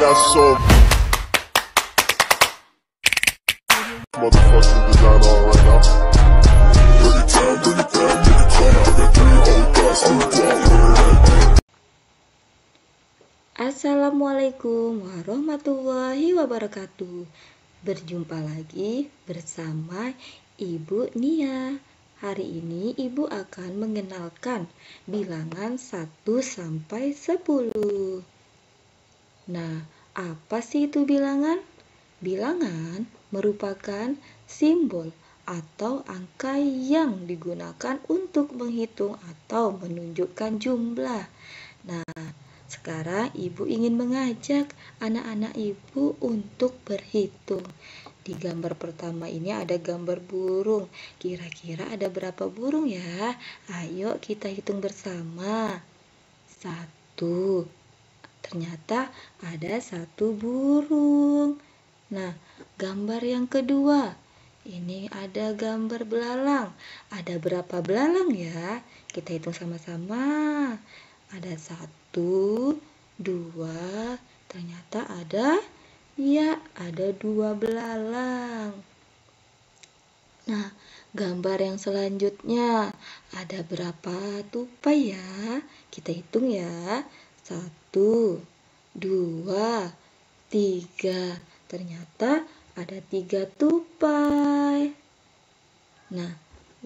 that soul. right now. Assalamualaikum warahmatullahi wabarakatuh. Berjumpa lagi bersama Ibu Nia. Hari ini Ibu akan mengenalkan bilangan 1 sampai 10. Nah, apa sih itu bilangan? Bilangan merupakan simbol atau angka yang digunakan untuk menghitung atau menunjukkan jumlah. Nah, sekarang ibu ingin mengajak anak-anak ibu untuk berhitung. Di gambar pertama ini ada gambar burung. Kira-kira ada berapa burung ya? Ayo kita hitung bersama. Satu, ternyata ada satu burung. Nah, gambar yang kedua. Ini ada gambar belalang. Ada berapa belalang ya? Kita hitung sama-sama. Ada satu, dua, ternyata ada, ya ada dua belalang. Nah, gambar yang selanjutnya ada berapa tupai ya? Kita hitung ya. Satu, dua, tiga. Ternyata ada tiga tupai. Nah,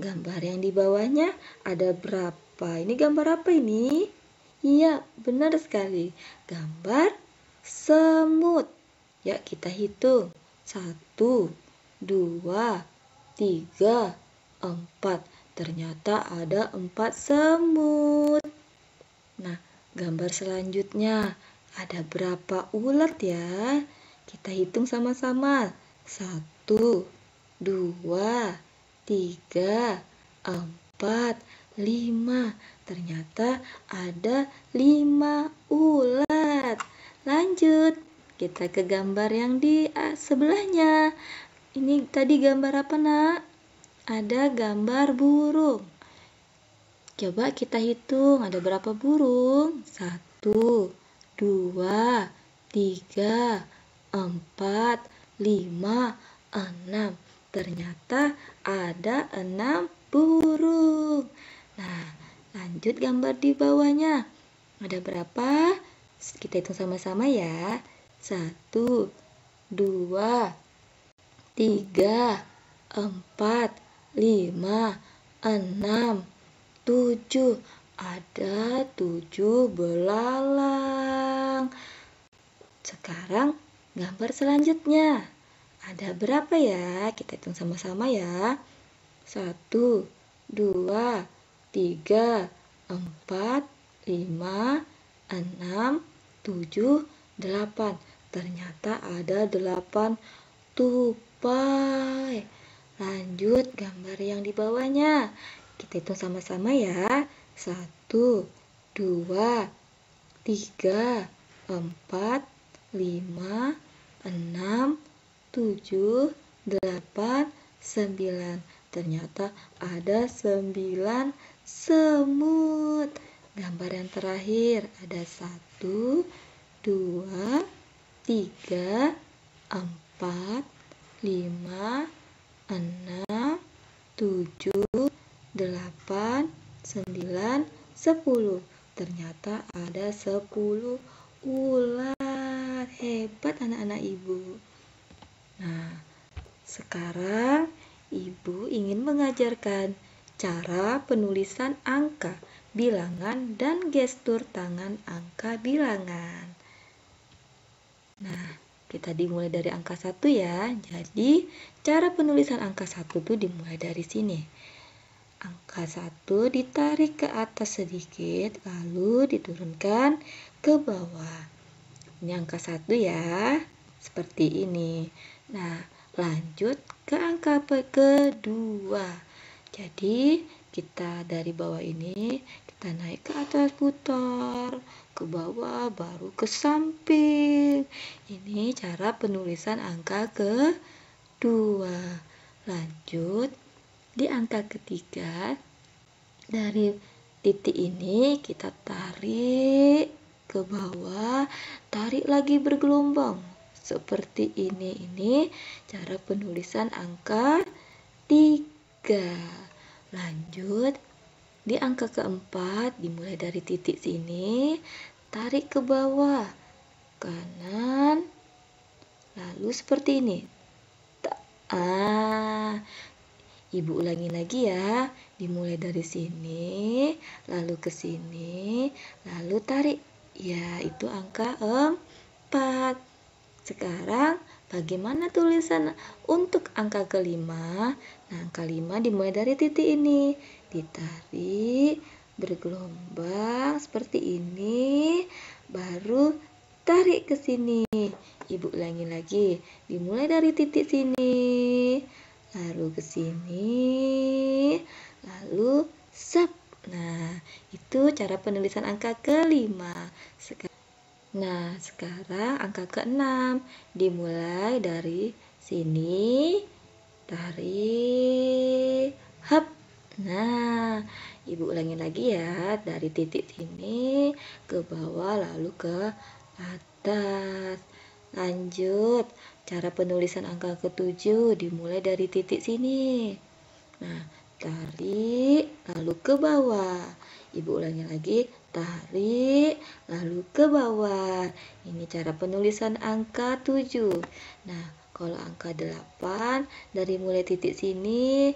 gambar yang di bawahnya ada berapa? Ini gambar apa ini? Iya, benar sekali. Gambar semut. Ya, kita hitung. Satu, dua, tiga, empat. Ternyata ada empat semut. Nah, Gambar selanjutnya, ada berapa ulat ya? Kita hitung sama-sama. Satu, dua, tiga, empat, lima. Ternyata ada lima ulat. Lanjut, kita ke gambar yang di ah, sebelahnya. Ini tadi gambar apa nak? Ada gambar burung. Coba kita hitung ada berapa burung. Satu, dua, tiga, empat, lima, enam. Ternyata ada enam burung. Nah, lanjut gambar di bawahnya. Ada berapa? Kita hitung sama-sama ya. Satu, dua, tiga, empat, lima, enam, tujuh. Ada tujuh belalang. Sekarang gambar selanjutnya. Ada berapa ya? Kita hitung sama-sama ya. Satu, dua, tiga, empat, lima, enam, tujuh, delapan. Ternyata ada delapan tupai. Lanjut gambar yang di bawahnya. Kita hitung sama-sama ya. satu dua tiga empat lima enam tujuh delapan sembilan Ternyata ada sembilan semut. Gambar yang terakhir ada satu dua tiga empat lima enam tujuh 8, 9, 10. Ternyata ada 10 ular. Hebat anak-anak ibu. Nah, sekarang ibu ingin mengajarkan cara penulisan angka bilangan dan gestur tangan angka bilangan. Nah, kita dimulai dari angka 1 ya. Jadi, cara penulisan angka 1 itu dimulai dari sini. Angka 1 ditarik ke atas sedikit, lalu diturunkan ke bawah. Ini angka 1 ya, seperti ini. Nah, lanjut ke angka kedua. Jadi, kita dari bawah ini, kita naik ke atas putar, ke bawah, baru ke samping. Ini cara penulisan angka kedua. Lanjut di angka ketiga dari titik ini kita tarik ke bawah tarik lagi bergelombang seperti ini ini cara penulisan angka 3 lanjut di angka keempat dimulai dari titik sini tarik ke bawah kanan lalu seperti ini ah Ibu ulangi lagi ya. Dimulai dari sini, lalu ke sini, lalu tarik. Ya, itu angka 4. Sekarang bagaimana tulisan untuk angka kelima? Nah, angka 5 dimulai dari titik ini. Ditarik bergelombang seperti ini, baru tarik ke sini. Ibu ulangi lagi, dimulai dari titik sini lalu ke sini, lalu sub. Nah, itu cara penulisan angka kelima. Nah, sekarang angka keenam dimulai dari sini dari hub. Nah, Ibu ulangi lagi ya dari titik sini ke bawah lalu ke atas. Lanjut. Cara penulisan angka ketujuh dimulai dari titik sini. Nah, tarik lalu ke bawah. Ibu ulangi lagi, tarik lalu ke bawah. Ini cara penulisan angka 7. Nah, kalau angka delapan dari mulai titik sini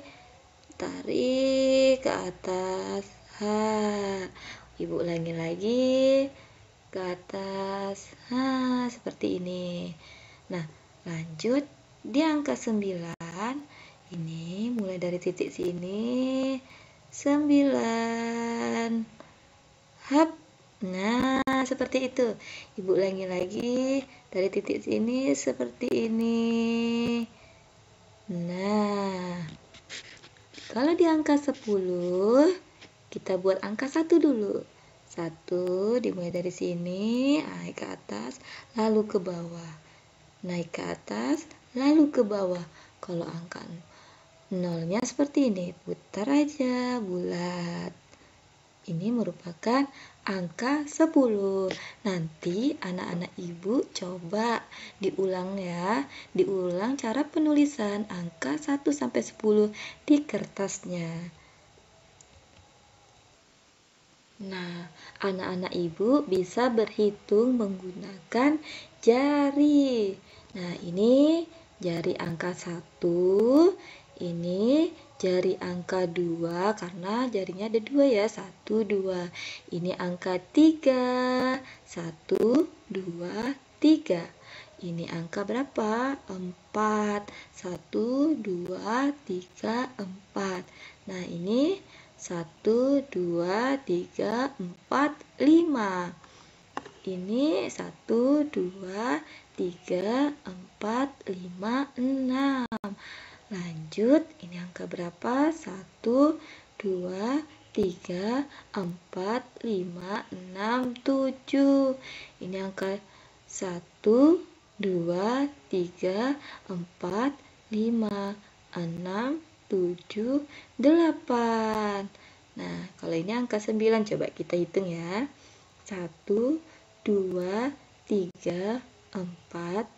tarik ke atas. Ha. Ibu ulangi lagi ke atas. Ha, seperti ini. Nah, Lanjut di angka 9 ini mulai dari titik sini 9 hap nah seperti itu ibu ulangi lagi dari titik sini seperti ini nah kalau di angka 10 kita buat angka 1 dulu 1 dimulai dari sini naik ke atas lalu ke bawah naik ke atas, lalu ke bawah. Kalau angka nolnya seperti ini, putar aja bulat. Ini merupakan angka 10. Nanti anak-anak ibu coba diulang ya, diulang cara penulisan angka 1 sampai 10 di kertasnya. Nah, anak-anak ibu bisa berhitung menggunakan jari. Ini jari angka 1, ini jari angka 2 karena jarinya ada 2 ya. 1 2. Ini angka 3. 1 2 3. Ini angka berapa? 4. 1 2 3 4. Nah, ini 1 2 3 4 5 ini 1, 2, 3, 4, 4, 5, 6. Lanjut, ini angka berapa? 1, 2, 3, 4, 5, 6, 7. Ini angka 1, 2, 3, 4, 5, 6, 7, 8. Nah, kalau ini angka 9, coba kita hitung ya. 1, 2, 3, 4,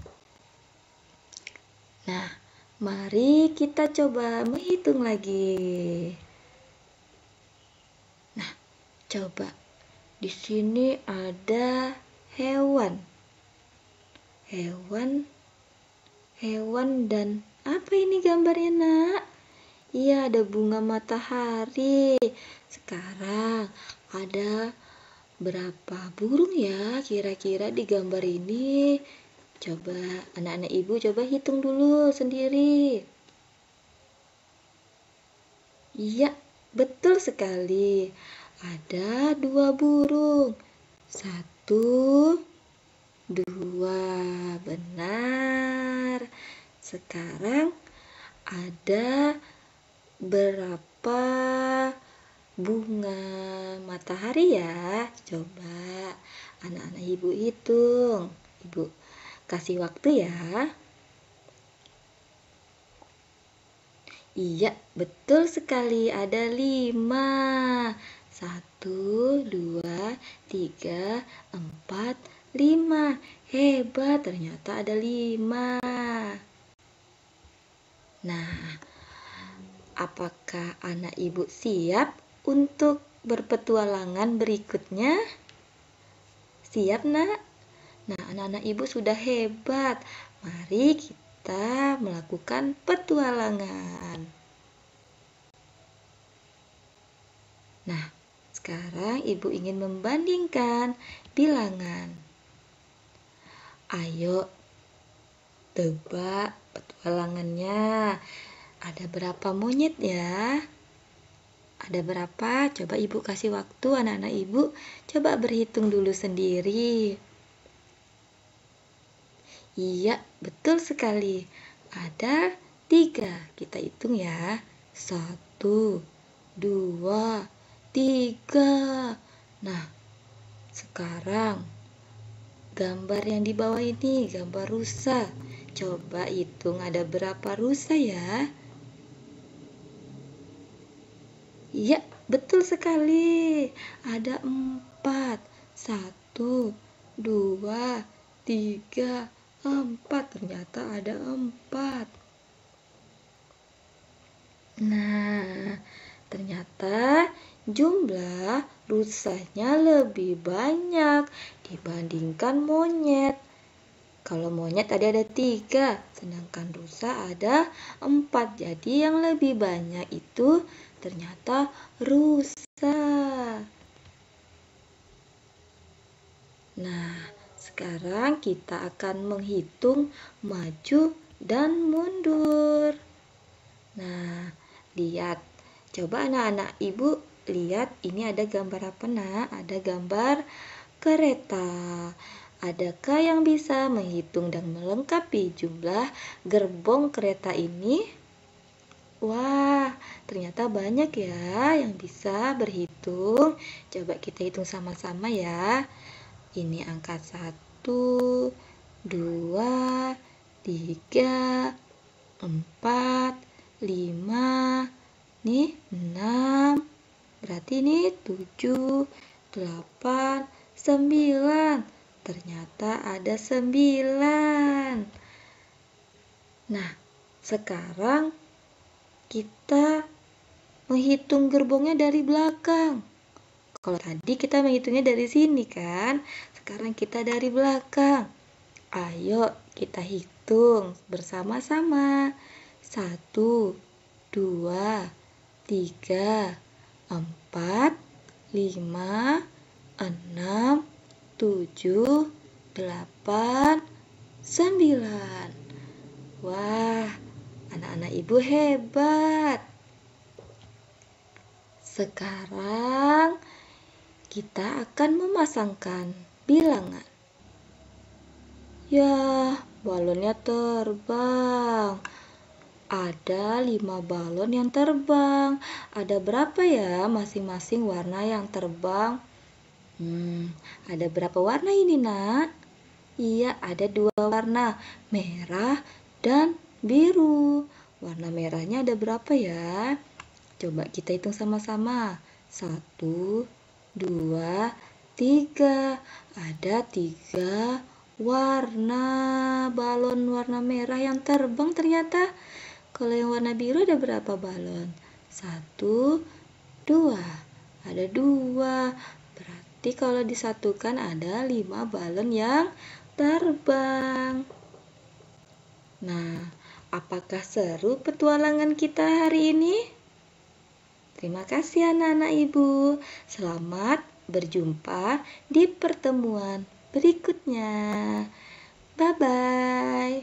Mari kita coba menghitung lagi. Nah, coba di sini ada hewan. Hewan hewan dan apa ini gambarnya, Nak? Iya, ada bunga matahari. Sekarang ada berapa burung ya kira-kira di gambar ini? Coba anak-anak ibu coba hitung dulu sendiri. Iya, betul sekali. Ada dua burung. Satu, dua, benar. Sekarang ada berapa bunga matahari ya? Coba anak-anak ibu hitung. Ibu Kasih waktu ya. Iya, betul sekali. Ada lima. Satu, dua, tiga, empat, lima. Hebat, ternyata ada lima. Nah, apakah anak ibu siap untuk berpetualangan berikutnya? Siap, nak? Nah, anak-anak ibu sudah hebat. Mari kita melakukan petualangan. Nah, sekarang ibu ingin membandingkan bilangan. Ayo tebak petualangannya. Ada berapa monyet ya? Ada berapa? Coba ibu kasih waktu anak-anak ibu. Coba berhitung dulu sendiri. Iya, betul sekali. Ada tiga. Kita hitung ya. Satu, dua, tiga. Nah, sekarang gambar yang di bawah ini, gambar rusa. Coba hitung ada berapa rusa ya. Iya, betul sekali. Ada empat. Satu, dua, tiga, empat ternyata ada empat nah ternyata jumlah rusanya lebih banyak dibandingkan monyet kalau monyet tadi ada tiga, sedangkan rusa ada empat. Jadi yang lebih banyak itu ternyata rusa. Nah, sekarang kita akan menghitung maju dan mundur. Nah, lihat. Coba anak-anak ibu lihat ini ada gambar apa nak? Ada gambar kereta. Adakah yang bisa menghitung dan melengkapi jumlah gerbong kereta ini? Wah, ternyata banyak ya yang bisa berhitung. Coba kita hitung sama-sama ya. Ini angka 1, satu, dua, tiga, empat, lima, nih enam, berarti ini tujuh, delapan, sembilan. Ternyata ada sembilan. Nah, sekarang kita menghitung gerbongnya dari belakang. Kalau tadi kita menghitungnya dari sini kan, sekarang kita dari belakang. Ayo kita hitung bersama-sama. Satu, dua, tiga, empat, lima, enam, tujuh, delapan, sembilan. Wah, anak-anak ibu hebat. Sekarang kita akan memasangkan bilangan. Ya balonnya terbang. Ada lima balon yang terbang. Ada berapa ya masing-masing warna yang terbang? Hmm, ada berapa warna ini, Nak? Iya, ada dua warna, merah dan biru. Warna merahnya ada berapa ya? Coba kita hitung sama-sama. Satu, dua, tiga tiga. Ada tiga warna balon warna merah yang terbang ternyata. Kalau yang warna biru ada berapa balon? Satu, dua. Ada dua. Berarti kalau disatukan ada lima balon yang terbang. Nah, apakah seru petualangan kita hari ini? Terima kasih anak-anak ibu. Selamat Berjumpa di pertemuan berikutnya. Bye bye.